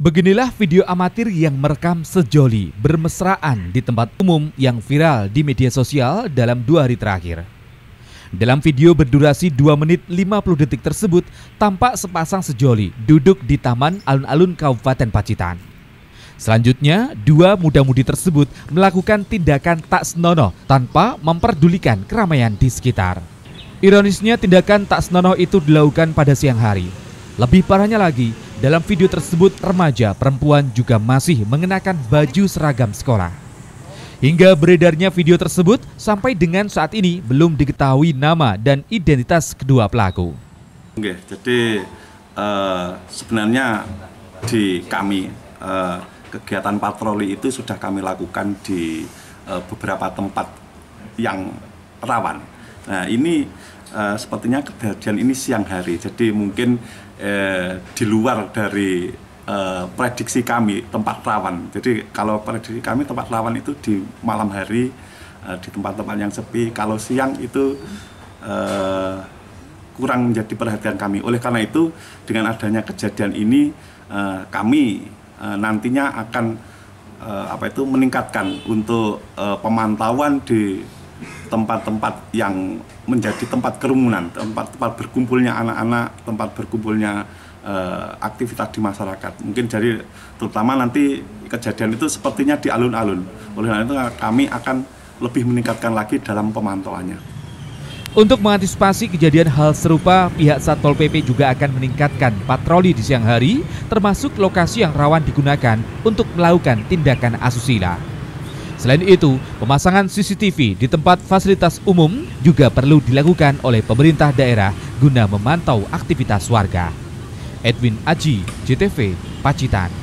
Beginilah video amatir yang merekam sejoli bermesraan di tempat umum yang viral di media sosial dalam dua hari terakhir. Dalam video berdurasi 2 menit 50 detik tersebut, tampak sepasang sejoli duduk di taman alun-alun Kabupaten Pacitan. Selanjutnya, dua muda-mudi tersebut melakukan tindakan tak senonoh tanpa memperdulikan keramaian di sekitar. Ironisnya, tindakan tak senonoh itu dilakukan pada siang hari. Lebih parahnya lagi, dalam video tersebut, remaja perempuan juga masih mengenakan baju seragam sekolah. Hingga beredarnya video tersebut, sampai dengan saat ini belum diketahui nama dan identitas kedua pelaku. Oke, jadi uh, sebenarnya di kami uh, kegiatan patroli itu sudah kami lakukan di uh, beberapa tempat yang rawan Nah ini uh, sepertinya kejadian ini siang hari, jadi mungkin uh, di luar dari uh, prediksi kami tempat rawan. Jadi kalau prediksi kami tempat rawan itu di malam hari uh, di tempat-tempat yang sepi. Kalau siang itu uh, kurang menjadi perhatian kami. Oleh karena itu dengan adanya kejadian ini uh, kami uh, nantinya akan apa itu meningkatkan untuk uh, pemantauan di tempat-tempat yang menjadi tempat kerumunan, tempat-tempat berkumpulnya anak-anak, tempat berkumpulnya uh, aktivitas di masyarakat. Mungkin jadi terutama nanti kejadian itu sepertinya di alun-alun. Oleh karena itu kami akan lebih meningkatkan lagi dalam pemantauannya. Untuk mengantisipasi kejadian hal serupa, pihak Satpol PP juga akan meningkatkan patroli di siang hari, termasuk lokasi yang rawan digunakan untuk melakukan tindakan asusila. Selain itu, pemasangan CCTV di tempat fasilitas umum juga perlu dilakukan oleh pemerintah daerah guna memantau aktivitas warga. Edwin Aji, JTV, Pacitan.